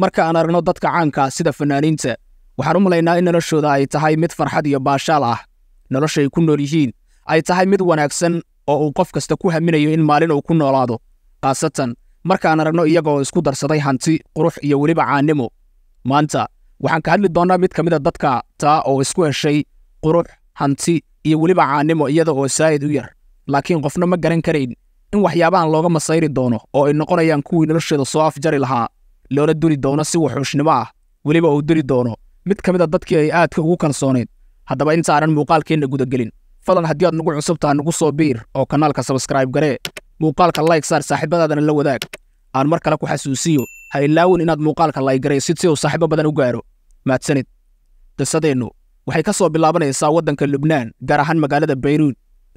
marka aan aragno dadka caanka ah sida fanaaniinta waxaan u malaynaa in noloshooda ay tahay mid farxad iyo baashaal ah noloshay ku nool yihiin ay tahay mid wanaagsan oo uu qof kasta ku haminayo in maalin uu ku noolaado khaasatan markaan aragno iyagoo isku darsaday hanti qurux iyo weliba caannimo maanta waxaan ka hadli doonnaa mid ka mida ah dadka taa oo isku heshay qurux hanti iyo weliba caannimo iyada oo saa'id u yar laakiin qofna ma garan karayn in waxyaabahan looga masayri doono oo ay noqonayaan kuwii nolosheeda soo afjari lahaa loona duli doono si wuxuushnimo ah weliba uu duli doono mid ka mid a ah dadkii ay aadka ugu kansooneed haddaba intaanan muuqaalkeenna gudagelin fadlan haddii aad nagu cusubtaa nagu soo biir oo kanaalka sabskraib garee muuqaalka layg saar saaxiibadaadana la wadaag aan mar kale ku xasuusiyo ha ilaawin inaad muuqaalka laygaraysid si uu saaxiibo badan u gaaro mahadsanid qisadeennu waxay ka soo bilaabanaysaa waddanka lubnaan gaar ahaan magaalada bayruud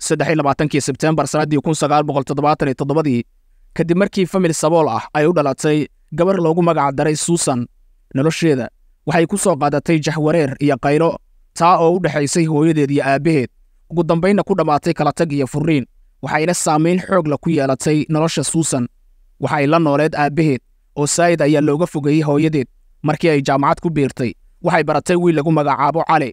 saddexiylabaatankii sebtembar sannadii kun sagaal boqol toddobaatan iyo toddobadii kadib markii famil sabool ah ay u dhalatay gabar loogu magacdaray suusan nolosheeda waxay ku soo qaadatay jahwareer iyo qaylo taa oo u dhexaysay hooyadeed iyo aabbaheed ugu dambaynna ku dhammaatay kalatag iyo furriin waxayna saamayn xoogla ku yeelatay nolosha suusan waxay la nooleed aabbaheed oo saa'id ayaa looga fogeeyey hooyadeed markii ay jaamacad ku biirtay waxay baratay wiil lagu magacaabo cali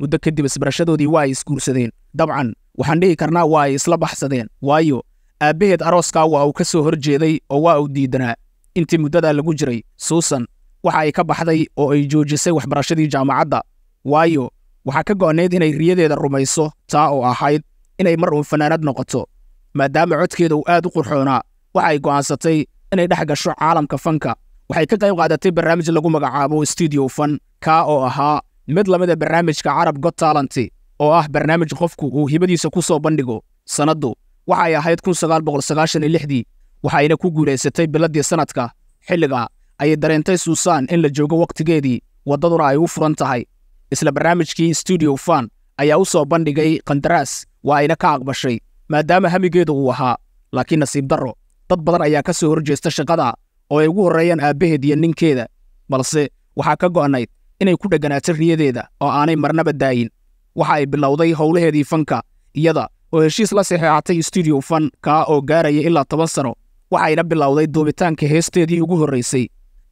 muddo kadib isbarashadoodii waa ay isguursadeen dabcan waxaan dhihi karnaa waa ay isla baxsadeen waayo aabbaheed arooskaa waa uu ka soo hor jeeday oo waa uu diidanaa intii muddadaa lagu jiray suusan waxa ay ka baxday oo ay joojisay waxbarashadii jaamacadda waayo waxaa ka go'nayd inay riyadeeda rumayso taa oo ahayd inay mar uun fanaanad noqoto maadaama codkeeda uu aad u qurxoonaa waxa ay go'aansatay inay dhex gasho caalamka fanka waxay ka qayb qaadatay barnaamij lagu magacaabo stuudiyo fan kaa oo ahaa mid la mid a ah barnaamijka carab got taalanti oo ah barnaamij qofku uu hibadiisa ku soo bandhigo sannaddu waxa ay ahayd kun sagaal boqol sagaashan iyo lixdii waxaayna ku guulaysatay biladii sanadka xilliga ayay dareentay suusaan in la joogo wakhtigeedii waddaduna ay u furan tahay isla barnaamijkii stuudio fan ayaa u soo bandhigay qandaraas waa ayna ka aqbashay maadaama hamigeedu uu ahaa laakiin nasiib darro dad badan ayaa ka soo horjeesta shaqada oo ay ugu horreeyaan aabbaheed iyo ninkeeda balse waxaa ka go'annayd inay ku dheganaato riyadeeda oo aanay marnaba daayin waxa ay bilowday howlaheedii fanka iyada oo heshiis la saxeexatay stuudio fan kaa oo gaaraya ilaa toban sano waxayna bilowday duubitaanka heesteedii ugu horreysay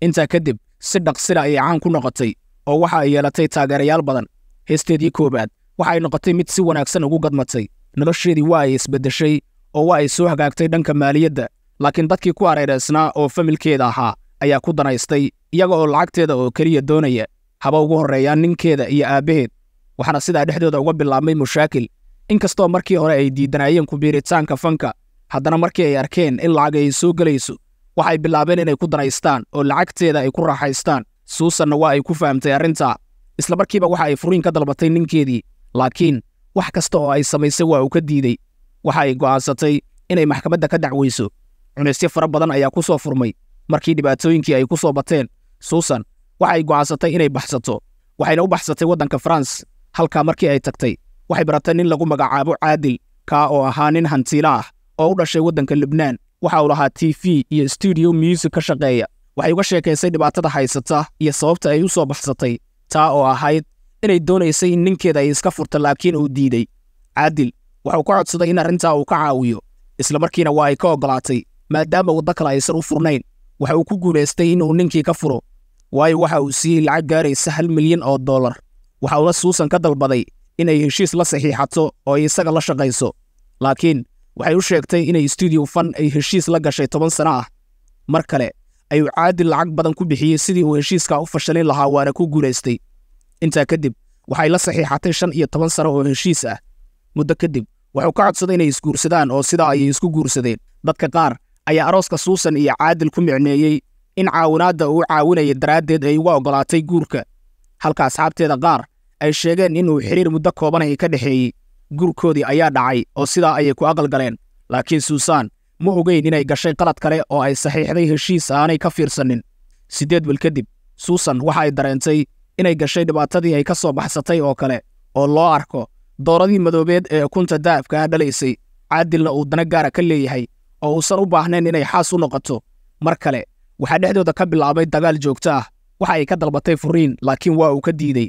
intaa kadib si dhaqsira ayay caan ku noqotay oo waxa ay yeelatay taageerayaal badan heesteedii koowaad waxay noqotay mid si wanaagsan ugu gadmatay nolosheedii waa ay isbeddeshay oo waa ay soo hagaagtay dhanka maaliyadda laakiin dadkii ku areeraysnaa oo familkeeda ahaa ayaa ku danaystay iyaga oo lacagteeda oo keliya doonaya haba ugu horreeyaa ninkeeda iyo aabbaheed waxaana sidaa dhexdooda uga bilaabmay mushaakil inkastoo markii hore ay diidanaayeen ku biiritaanka fanka haddana markii ay arkeen in lacag ay soo gelayso waxay bilaabeen inay ku daraystaan oo lacagteeda ay ku raaxaystaan suusanna waa ay ku fahamtay arrintaa isla markiiba waxa ay furiin ka dalbatay ninkeedii laakiin wax kasta oo ay samaysay waa uu ka diidey waxa ay go'aansatay inay maxkamadda ka dacweyso cunaysyo fara badan ayaa ku soo furmay markii dhibaatooyinkii ay ku soo bateen suusan waxay go'aansatay inay baxsato waxayna u baxsatay waddanka faranse halkaa markii ay tagtay waxay baratay nin lagu magacaabo caadil kaa oo ahaa nin hantiilo ah oo u dhashay waddanka libnaan waxa uu lahaa t v iyo stuudiyo muusig ka shaqeeya waxay uga sheekaysay dhibaatada haysata iyo sababta ay u soo baxsatay taa oo ahayd inay doonaysay in ninkeeda ay iska furto laakiin uu diiday caadil waxauu ka codsaday in arrintaa uu ka caawiyo isla markiina waa ay ka ogolaatay maadaama waddo kale aysan u furnayn waxa uu ku guulaystay inuu ninkii ka furo waayo waxa uu siiyey lacag gaaraysa hal milyan oo dollar waxa uuna suusan ka dalbaday inay heshiis la saxiixato oo ay isaga la shaqayso laakiin waxay u sheegtay inay stuudio fan ay heshiis la gashay toban sano ah mar kale ayuu caadil lacag badan ku bixiyey sidii uu heshiiskaa u fashalin lahaa waana ku guulaystay intaa kadib waxay la saxiixatay shan iyo toban sano oo heshiis ah muddo kadib wuxuu ka codsaday inay isguursadaan oo sidaa ayay isku guursadeen dadka qaar ayaa arooska suusan iyo caadil ku micneeyey in caawinaadda uu caawinayay daraaddeed ay uga ogolaatay guurka halka asxaabteeda qaar ay sheegeen inuu xiriir muddo kooban ay ka dhexeeyey gurkoodii ayaa dhacay oo sidaa ayay ku aqalgaleen laakiin suusaan ma ogeyn inay gashay qalad kale oo ay saxiixday heshiis aanay ka fiirsanin siddeed bil kadib suusan waxa ay dareentay inay gashay dhibaatadii ay ka soo baxsatay oo kale oo loo arko dooradii madoobeed ee ukunta dahabkaa ah dhalaysay caadilna uu dana gaara ka leeyahay oo uusan u baahnayn inay xaas u noqoto mar kale waxaa dhexdooda ka bilaabay dagaal joogto ah waxa ay ka dalbatay furiin laakiin waa uu ka diidey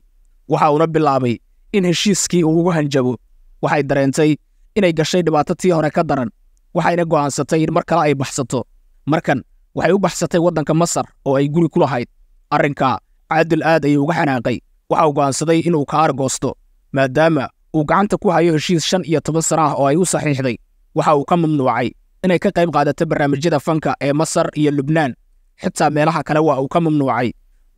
waxa uuna bilaabay in heshiiskii uu ugu hanjabo waxay dareentay inay gashay dhibaato tii hore ka daran waxayna go'aansatay in mar kale ay baxsato markan waxay u baxsatay waddanka masar oo ay guri ku lahayd arrinka caadil aad ayuu uga xanaaqay waxa uu go'aansaday inuu ka argoosto maadaama uu gacanta ku hayo heshiis shan iyo toban sana ah oo ay u saxiixday waxa uu ka mamnuucay inay ka qayb qaadato barnaamijyada fanka ee masar iyo lubnaan xitaa meelaha kale waa uu ka mamnuucay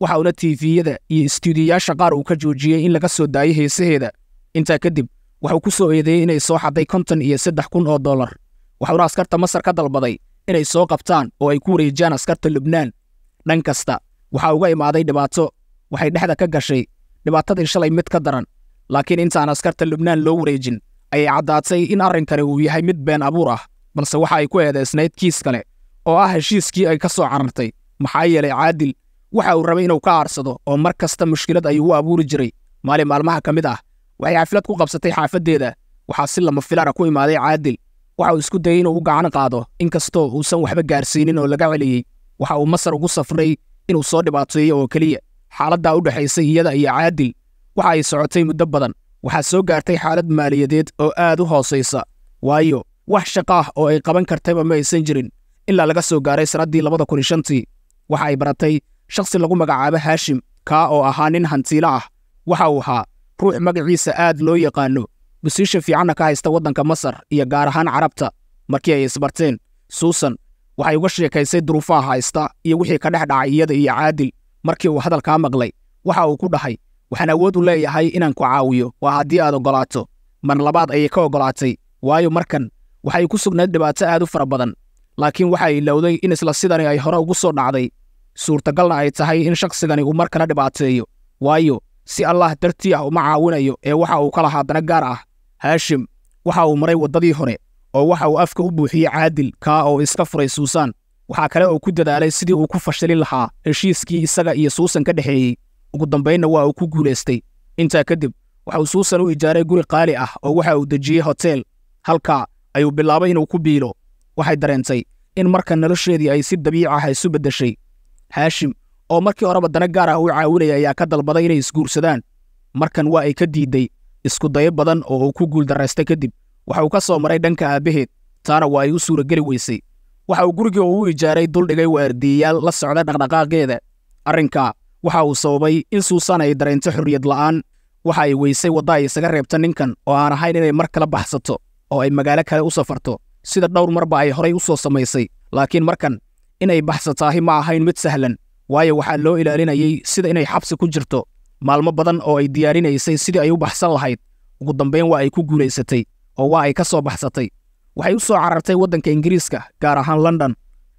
waxa waxauna tiifiyada iyo istuudiyayaasha qaar uu ka joojiyey in laga soo daayo heesaheeda intaa kadib waxuu ku soo eedeeyey inay soo xaday konton iyo saddex kun oo dollar waxuuna askarta masar ka dalbaday inay soo qabtaan oo ay ku wareejiyaan askarta lubnaan dhan kasta waxaa uga imaaday dhibaato waxay dhexda ka gashay dhibaatadii shalay mid ka daran laakiin intaan askarta lubnaan loo wareejin ayay caddaatay in arrinkani uu yahay mid been abuur ah balse waxa ay ku eedeysnayd kiis kale oo ah heshiiskii ay ka soo carartay maxaa yeelay caadil waxa uu rabay inuu ka aarsado oo mar kasta mushkilad ayuu u abuuri jiray maalin maalmaha ka mid ah waxay xaflad ku qabsatay xaafaddeeda waxaa si lama filaana ah ku imaaday caadil waxa uu isku dayey inuu u gacan qaado inkastoo uusan waxba gaarsiinin oo laga celiyey waxa uu masar ugu safray inuu soo dhibaateeyo oo keliya xaaladdaa u dhexaysay iyada iyo caadil waxa ay socotay muddo badan waxaa soo gaartay xaalad maaliyadeed oo aad u hoosaysa waayo wax shaqo ah oo ay qaban kartayba ma aysan jirin ilaa laga soo gaaray sannaddii labada kun ishantii waxa ay baratay shakhsi lagu magacaabo haashim kaa oo ahaa nin hantiilo ah waxa uu ahaa ruux magaciisa aad loo yaqaano bosiishan fiicanna ka haysta waddanka masar iyo gaar ahaan carabta markii ay isbarteen suusan waxay uga sheekaysay duruufaha haysta iyo wixii ka dhex dhacay iyada iyo caadil markii uu hadalkaa maqlay waxa uu ku dhahay waxaan awood u leeyahay inaan ku caawiyo waa haddii aad ogolaato mar labaad ayay ka ogolaatay waayo markan waxay ku sugnayd dhibaato aad u fara badan laakiin waxay ilowday in isla sidani ay hore ugu soo dhacday suurtagalna ay tahay in shaqsigani uu mar kale dhibaateeyo waayo si allaah dartii ah uma caawinayo ee waxa uu ka lahaa dana gaar ah haashim waxa uu maray waddadii hore oo waxa uu afka u buuxiyey caadil kaa oo iska furay suusaan waxaa kale oo ku dadaalay sidii uu ku fashalin lahaa heshiiskii isaga iyo suusan ka dhexeeyey ugu dambaynna waa uu ku guulaystay intaa kadib waxa uu suusan u ijaaray guri qaali ah oo waxa uu dejiyey hoteel halkaa ayuu bilaabay inuu ku biilo waxay dareentay in marka nolosheedii ay si dabiic ah isu beddeshay haashim oo markii horeba dana gaar ah u caawinaya ayaa ka dalbaday inay isguursadaan markan waa ay ka diiday isku dayo badan oo uu ku guuldaraysta kadib waxa uu ka soo maray dhanka aabaheed taana waa ay u suurageli weysay waxa uu gurigii u ijaaray duldhigay waardiyayaal la socda dhaqdhaqaaqeeda arrinka waxa uu sababay in suusan ay dareento xorriyad la'aan waxa ay weysay wadda ay isaga reebta ninkan oo aan ahayn inay mar kale baxsato oo ay magaalo kale u safarto sida dhowr marba ay horay u soo samaysay laakiin markan inay baxsataahi ma ahayn mid sahlan waayo waxaa loo ilaalinayey sida inay xabsi ku jirto maalmo badan oo ay diyaarinaysay sidii ay u baxsan lahayd ugu dambeyn waa ay ku guulaysatay oo waa ay ka soo baxsatay waxay u soo carartay waddanka ingiriiska gaar ahaan london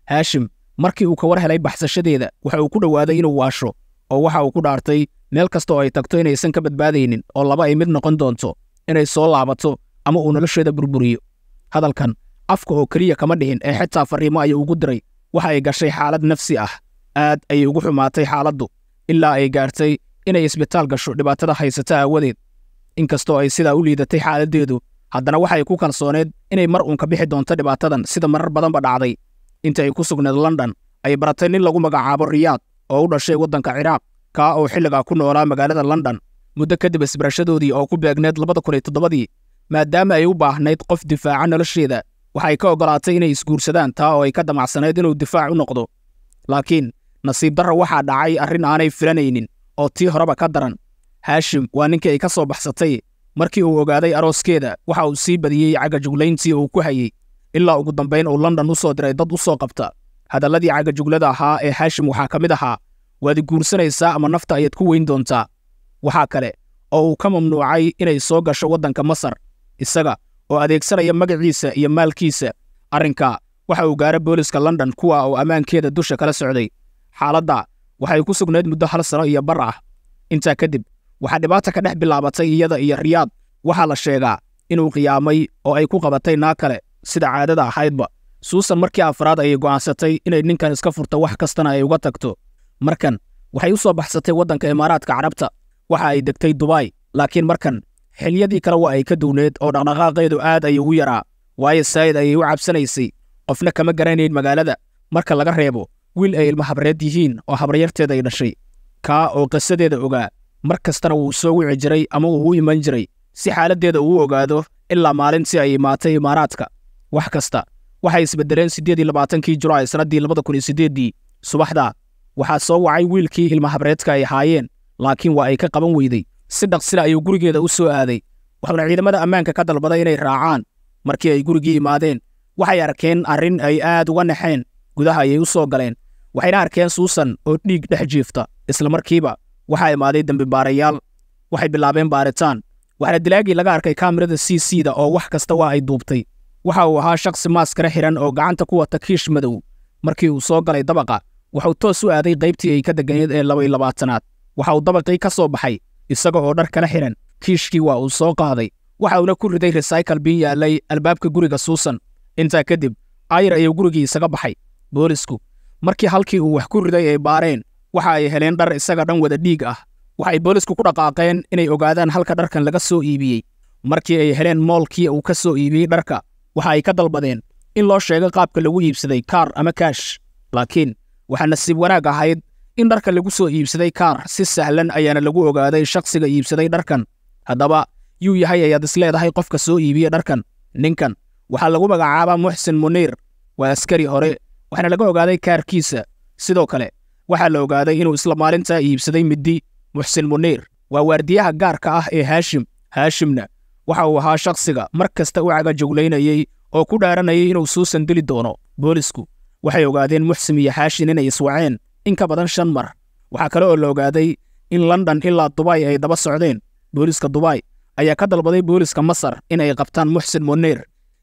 haashim markii uu ka war helay baxsashadeeda waxa uu ku dhowaaday inuu waasho oo waxa uu ku dhaartay meel kasta oo ay tagto inaysan ka badbaadaynin oo laba ay mid noqon doonto inay soo laabato ama uu nolosheeda burburiyo hadalkan afka oo keliya kama dhihin ee xitaa fariimo ayuu ugu diray waxa ay gashay xaalad nafsi ah aad ayay ugu xumaatay xaaladdu ilaa ay gaartay inay isbitaal gasho dhibaatada haysata aawadeed inkastoo ay sidaa u liidatay xaaladdeedu haddana waxay ku kalsooneed inay mar uun ka bixi doonto dhibaatadan sida marar badanba dhacday inta ay ku sugneed london ay baratay nin lagu magacaabo riyaad oo u dhashay waddanka ciraaq kaa oo xilligaa ku noolaa magaalada london muddo kadib isbarashadoodii oo ku beegneed labada kun iyo toddobadii maadaama ay u baahnayd qof difaaca nolosheeda waxay ka ogolaatay inay isguursadaan taa oo ay ka damacsanayd inuu difaac u noqdo laakiin nasiib darra waxaa dhacay arrin aanay filanaynin oo tii horeba ka daran haashim waa ninkii ay ka soo baxsatay markii uu ogaaday arooskeeda waxa uu sii badiyey cagajuglayntii uu ku hayey ilaa ugu dambayn uu london u soo diray dad u soo qabta hadalladii cagajuglada ahaa ee haashim waxaa ka mid ahaa waad guursanaysaa ama nafta ayaad ku weyn doontaa waxaa kale oo uu ka mamnuucay inay soo gasho waddanka masar isaga oo adeegsanaya magaciisa iyo maalkiisa arrinka waxa uu gaara booliska london kuwa oo ammaankeeda dusha kala socday xaaladda waxay ku sugnayd muddo hal sano iyo bar ah intaa kadib waxaa dhibaata ka dhex bilaabatay iyada iyo riyaad waxaa la sheegaa inuu qiyaamay oo ay ku qabatay naa kale sida caadada ahaydba suusan markii afraad ayay go'aansatay inay ninkan iska furto wax kastana ay uga tagto markan waxay u soo baxsatay waddanka imaaraadka carabta waxa ay degtay dubai laakiin markan xiliyadii kale waa ay ka duwneed oo dhaqdhaqaaqeedu aad ay ugu yaraa waayo saa'id ayay u cabsanaysay qofna kama garanayn magaalada marka laga reebo wiil ay ilmo habreed yihiin oo habryarteeda ay dhashay kaa oo qisadeeda ogaa mar kastana wuu soo wici jiray ama wuu u iman jiray si xaaladdeeda uu ogaado ilaa maalintii ay imaatay imaaraadka wax kasta waxay isbedeleen siddeed iyo labaatankii julaay sannaddii labada kun iyo siddeeddii subaxda waxaa soo wacay wiilkii ilmo habreedka ay ahaayeen laakiin waa ay ka qaban weyday si dhaqsila ayuu gurigeeda u soo aaday wuxuuna ciidamada ammaanka ka dalbaday inay raacaan markii ay gurigii imaadeen waxay arkeen arrin ay aad uga naxeen gudaha ayay u soo galeen waxayna arkeen suusan oo dhiig dhex jiifta isla markiiba waxaa imaaday dembibaarayaal waxay bilaabeen baaritaan waxaana dilaagii laga arkay kaamirada c c da oo wax kasta waa ay duubtay waxa uu ahaa shakhsi maaskara xihan oo gacanta ku wata kiish madow markii uu soo galay dabaqa waxuu toos u aaday qaybtii ay ka deganeed ee laba iyo labaatanaad waxa uu dabaqii ka soo baxay isaga oo dhar kala xidhan kiishkii waa uu soo qaaday waxa uuna ku riday recycle biin yaallay albaabka guriga suusan intaa kadib ayr ayuu gurigii isaga baxay boolisku markii halkii uu wax ku riday ay baareen waxa ay heleen dhar isaga dhan wada dhiig ah waxay booliisku ku dhaqaaqeen inay ogaadaan halka dharkan laga soo iibiyey markii ay heleen moolkii uu ka soo iibiyey dharka waxa ay ka dalbadeen in loo sheego qaabka lagu iibsaday kaar ama kaash laakiin waxaa nasiib wanaag ahayd in dharka lagu soo iibsaday kaar si sahlan ayaana lagu ogaaday shakhsiga iibsaday dharkan haddaba yuu yahay ayaad isleedahay qofka soo iibiye dharkan ninkan waxaa lagu magacaabaa muxsin muniir waa askari hore waxaana laga ogaaday kaarkiisa sidoo kale waxaa la ogaaday inuu isla maalinta iibsaday middi muxsin muniir waa waardiyaha gaarka ah ee haashim haashimna waxa uu ahaa shakhsiga mar kasta u cagajoglaynayey oo ku dhaaranayay inuu suusan dili doono boolisku waxay ogaadeen muxsim iyo haashin inay iswaceen in ka badan shan mar waxaa kale oo la ogaaday in london ilaa dubay ay daba socdeen booliska dubay ayaa ka dalbaday booliska masar in ay qabtaan muxsin muniir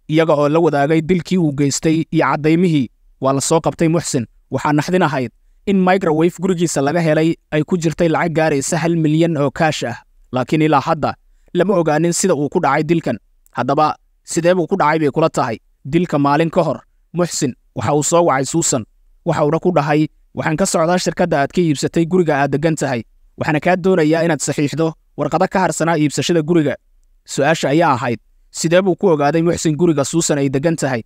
iyaga oo la wadaagay dilkii uu geystay iyo caddaymihii waa la soo qabtay muxsin waxaa naxdin ahayd in microwave gurigiisa laga helay ay ku jirtay lacag gaaraysa hal milyan oo kaash ah laakiin ilaa hadda lama ogaanin sida uu ku dhacay dilkan haddaba sideebuu ku dhacay bay kula tahay dilka maalin ka hor muxsin waxa uu soo wacay suusan waxauna ku dhahay waxaan ka socdaa shirkadda aad ka iibsatay guriga aad deggan tahay waxaana kaa doonayaa inaad saxiixdo warqado ka harsanaa iibsashada guriga su'aasha ayaa ahayd sidee buu ku ogaaday muxsin guriga suusan ay deggan tahay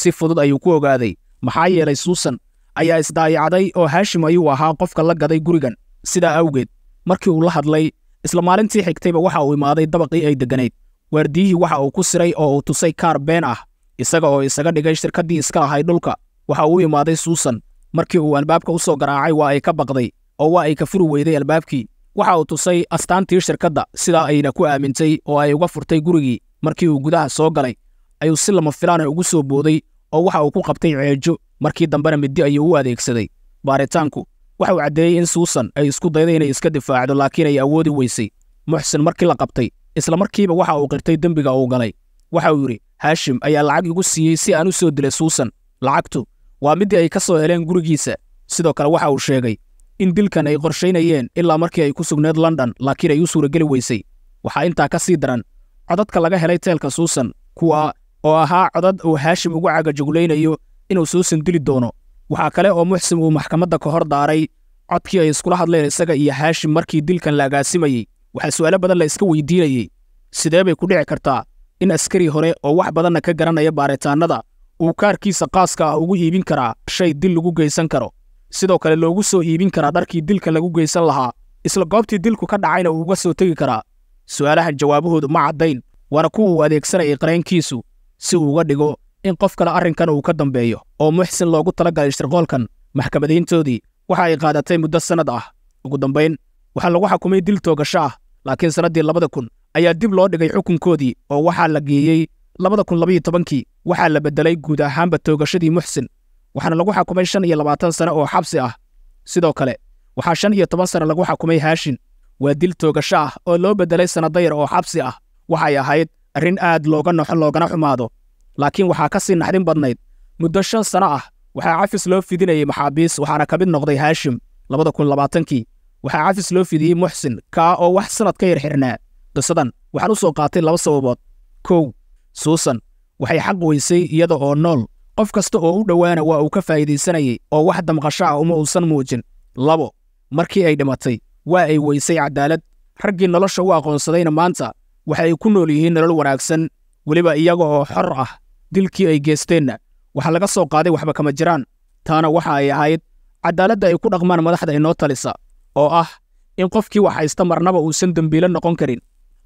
si fudud ayuu ku ogaaday maxaa yeelay suusan ayaa isdaayacday oo haashim ayuu ahaa qofka la gaday gurigan sidaa awgeed markii uu la hadlay isla maalintii xigtayba waxa uu imaaday dabaqii ay degganayd waardiyihii waxa uu ku siray oo uu tusay kaar been ah isaga oo isaga dhigay shirkaddii iska ahay dhulka waxa uu imaaday suusan markii uu albaabka u soo garaacay waa ay ka baqday oo waa ay ka furi weyday albaabkii waxa uu tusay astaantii shirkadda sidaa ayna ku aamintay oo ay uga furtay gurigii markii uu gudaha soo galay ayuu si lama filaana ah ugu soo booday oo waxa uu ku qabtay ceejo markii dambena middi ayuu u adeegsaday baaritaanku waxa uu caddeeyey in suusan ay isku dayday inay iska difaacdo laakiin ay awoodi weysay muxsin markii la qabtay isla markiiba waxa uu qirtay dembiga uu galay waxa uu yidhi haashim ayaa lacag igu siiyey si aan u soo dilay suusan lacagtu waa middii ay ka soo heleen gurigiisa sidoo kale waxa uu sheegay in dilkan ay qorshaynayeen ilaa markii ay ku sugneed london laakiin ay u suurageli weysay waxaa intaa ka sii daran codadka laga helay teelka suusan kuwa oo ahaa codad uu haashim ugu cagajuglaynayo inuu soo sanduli doono waxaa kale oo muxsim uu maxkamadda ka hor daaray codkii ay iskula hadleen isaga iyo haashim markii dilkan la agaasimayey waxaa su'aalo badan la iska weydiinayey sidee bay ku dhici kartaa in askari hore oo wax badanna ka garanaya baaritaanada uu kaarkiisa qaaska ah ugu iibin karaa shay dil lagu geysan karo sidoo kale loogu soo iibin karaa dharkii dilka lagu geysan lahaa isla goobtii dilku ka dhacayna uu uga soo tegi karaa su'aalahan jawaabahoodu ma caddayn waana kuwa uu adeegsanayay qareenkiisu si uu uga dhigo in qof kale arrinkan uu ka dambeeyo oo muxsin loogu talagalay ishtirqoolkan maxkamadayntoodii waxa ay qaadatay muddo sannad ah ugu dambayn waxaa lagu xukumay dil toogasho ah laakiin sannaddii labada kun ayaa dib loo dhigay xukunkoodii oo waxaa la geeyey labada kun labaiyo tobankii waxaa la beddelay guud ahaanba toogashadii muxsin waxaana lagu xukumay shan iyo labaatan sano oo xabsi ah sidoo kale waxaa shan iyo toban sano lagu xukumay haashin waa dil toogasho ah oo loo beddelay sannado yar oo xabsi ah waxay ahayd arrin aad looga naxo loogana xumaado laakiin waxaa ka sii naxdin badnayd muddo shan sano ah waxaa cafis loo fidinayay maxaabiis waxaana ka mid noqday haashim labada kun labaatankii waxaa cafis loo fidiyey muxsin kaa oo wax sannad ka yar xirnaa qisadan waxaan u soo qaatay laba sababood kow suusan waxay xaq weysay iyada oo nool qof kasta oo u dhowaana waa uu ka faa'iidaysanayay oo wax damqasho ah uma uusan muujin labo markii ay dhimatay waa ay weysay cadaalad raggii nolosha u aqoonsadayna maanta waxa ay ku nool yihiin nolol wanaagsan weliba iyaga oo xor ah dilkii ay geesteenna waxaa laga soo qaaday waxba kama jiraan taana waxa ay ahayd caddaaladda ay ku dhaqmaan madaxda inoo talisa oo ah in qofkii wax haysta marnaba uusan dembiilo noqon karin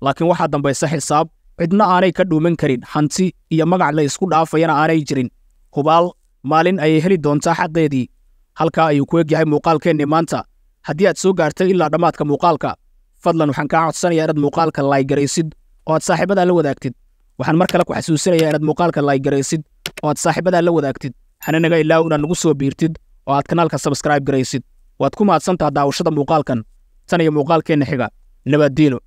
laakiin waxaa dambaysa xisaab cidna aanay ka dhuuman karin hanti iyo magac la isku dhaafayana aanay jirin hubaal maalin ayay heli doontaa xaqeedii halkaa ayuu ku egyahay muuqaalkeenni maanta haddii aad soo gaartay ilaa dhammaadka muuqaalka fadlan waxaan kaa codsanayaa inaad muuqaalka laygaraysid oo aad saaxiibadaa la wadaagtid waxaan mar kale ku xasuusinayaa inaad muuqaalka laygaraysid oo aad saaxiibadaa la wadaagtid hananaga ilaaw inaad nagu soo biirtid oo aad kanaalka sabskraib garaysid waad ku mahadsantaha daawashada muuqaalkan tan iyo muuqaalkeenna xiga nabaaddiino